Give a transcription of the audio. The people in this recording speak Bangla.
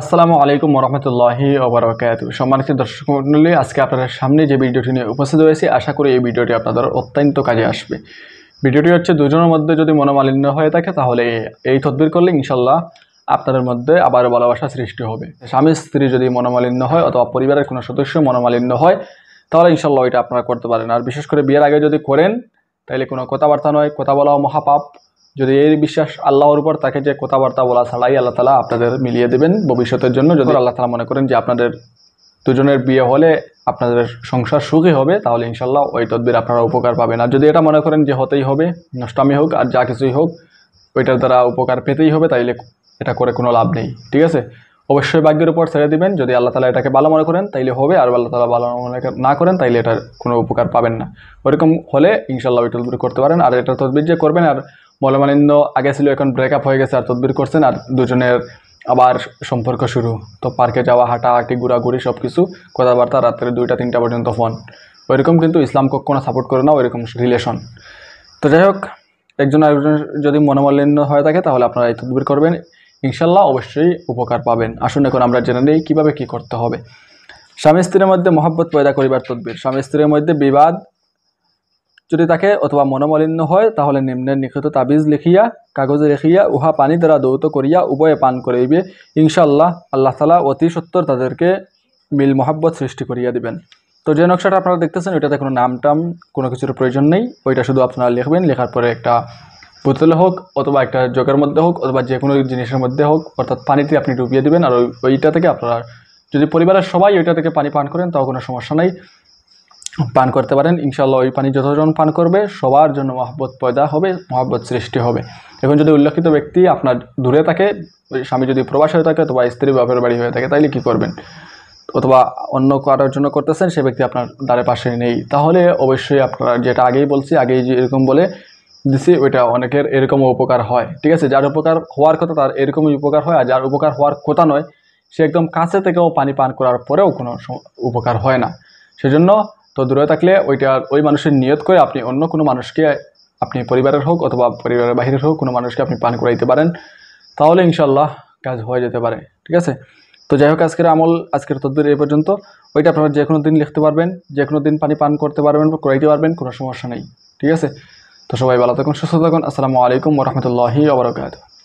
আসসালামু আলাইকুম রহমতুল্লাহি ওবরাকাত সম্মানিত দর্শক মন্ডলী আজকে আপনাদের সামনে যে ভিডিওটি নিয়ে উপস্থিত হয়েছি আশা করি এই ভিডিওটি আপনাদের অত্যন্ত কাজে আসবে ভিডিওটি হচ্ছে দুজনের মধ্যে যদি মনোমালিন্য হয়ে থাকে তাহলে এই তদবির করলে ইনশাল্লাহ আপনাদের মধ্যে আবার ভালোবাসা সৃষ্টি হবে স্বামী স্ত্রী যদি মনোমালিন্য হয় অথবা পরিবারের কোনো সদস্য মনোমালিন্য হয় তাহলে ইনশাল্লাহ এটা আপনারা করতে পারেন আর বিশেষ করে বিয়ের আগে যদি করেন তাহলে কোনো কথাবার্তা নয় কথা বলাও মহাপাপ যদি এই বিশ্বাস আল্লাহর উপর তাকে যে কথাবার্তা বলা ছাড়াই আল্লাহ তালা আপনাদের মিলিয়ে দেবেন ভবিষ্যতের জন্য যদি আল্লাহ তালা মনে করেন যে আপনাদের দুজনের বিয়ে হলে আপনাদের সংসার সুখী হবে তাহলে ইনশাল্লাহ ওই তদ্বির আপনারা উপকার পাবেন আর যদি এটা মনে করেন যে হতেই হবে নষ্টামি হোক আর যা কিছুই হোক ওইটার দ্বারা উপকার পেতেই হবে তাইলে এটা করে কোনো লাভ নেই ঠিক আছে অবশ্যই ভাগ্যের উপর ছেড়ে দিবেন যদি আল্লাহ তালা এটাকে ভালো মনে করেন তাইলে হবে আর আল্লাহ তালা ভালো মনে না করেন তাইলে এটার কোনো উপকার পাবেন না ওরকম হলে ইনশাল্লাহ ওই তদবির করতে পারেন আর এটা তদবির যে করবেন আর মলমালিন্য আগে ছিল এখন ব্রেকআপ হয়ে গেছে আর তদবির করছেন আর দুজনের আবার সম্পর্ক শুরু তো পার্কে যাওয়া হাঁটাহাঁটি ঘোরাঘুরি সব কিছু কথাবার্তা রাত্রে দুইটা তিনটা পর্যন্ত ফোন ওইরকম কিন্তু ইসলাম কখনো সাপোর্ট করে না ওইরকম রিলেশন তো যাই হোক একজন আরেকজন যদি মনোমালিন্য হয়ে থাকে তাহলে আপনারা এই তদবির করবেন ইনশাল্লাহ অবশ্যই উপকার পাবেন আসুন এখন আমরা জেনে নিই কীভাবে কী করতে হবে স্বামী স্ত্রীর মধ্যে মহব্বত পয়দা করিবার তদবির স্বামী স্ত্রীর মধ্যে বিবাদ যদি তাকে অথবা মনোমালিন্য হয় তাহলে নিম্নের নিখিত তাবিজ লিখিয়া কাগজে লিখিয়া উহা পানি দ্বারা দৌত করিয়া উভয়ে পান করিবে ইনশাল্লাহ আল্লাহ তালা অতি সত্তর তাদেরকে মিল মহাব্বত সৃষ্টি করিয়া দিবেন তো যে নকশাটা আপনারা দেখতেছেন ওইটাতে কোনো নাম টাম কোনো কিছুর প্রয়োজন নেই ওইটা শুধু আপনারা লিখবেন লেখার পরে একটা বোতলে হোক অথবা একটা জগের মধ্যে হোক অথবা যে কোনো জিনিসের মধ্যে হোক অর্থাৎ পানিতে আপনি ডুবিয়ে দেবেন আর ওইটা থেকে আপনারা যদি পরিবারের সবাই ওইটা থেকে পানি পান করেন তাও কোনো সমস্যা নেই পান করতে পারেন ইনশাল্লাহ ওই পানি যতজন পান করবে সবার জন্য মহাব্বত পয়দা হবে মহাব্বত সৃষ্টি হবে এখন যদি উল্লেখিত ব্যক্তি আপনার দূরে থাকে স্বামী যদি প্রবাস হয়ে থাকে অথবা স্ত্রী বাপের বাড়ি হয়ে থাকে তাইলে কি করবেন অথবা অন্য কারোর জন্য করতেছেন সে ব্যক্তি আপনার দ্বারে পাশে নেই তাহলে অবশ্যই আপনারা যেটা আগেই বলছি আগেই যে এরকম বলে দিছি ওইটা অনেকের এরকম উপকার হয় ঠিক আছে যার উপকার হওয়ার কথা তার এরকমই উপকার হয় আর যার উপকার হওয়ার কথা নয় সে একদম কাছে থেকেও পানি পান করার পরেও কোনো উপকার হয় না সেজন্য তো দূরে থাকলে ওইটার ওই মানুষের নিয়ত করে আপনি অন্য কোনো মানুষকে আপনি পরিবারের হোক অথবা পরিবারের বাহিরের হোক কোনো মানুষকে আপনি পান করাইতে পারেন তাহলে ইনশাল্লাহ কাজ হয়ে যেতে পারে ঠিক আছে তো যাই হোক আজকের আমল আজকের তদ্বির এই পর্যন্ত ওইটা আপনারা যে কোনো দিন লিখতে পারবেন যে কোনো দিন পানি পান করতে পারবেন বা করাইতে পারবেন কোনো সমস্যা নেই ঠিক আছে তো সবাই ভালো থাকুন সুস্থ থাকুন আসসালামু আলাইকুম রহমতুল্লাহি আবরকাত